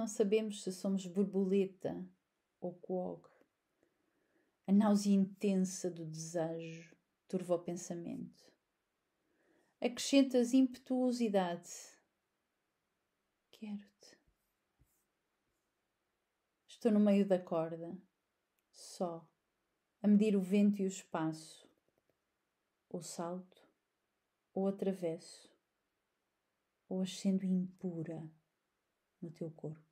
não sabemos se somos borboleta ou coog. A náusea intensa do desejo turva o pensamento. Acrescentas impetuosidade. Quero-te. Estou no meio da corda, só, a medir o vento e o espaço. Ou salto, ou atravesso, ou ascendo impura no teu corpo.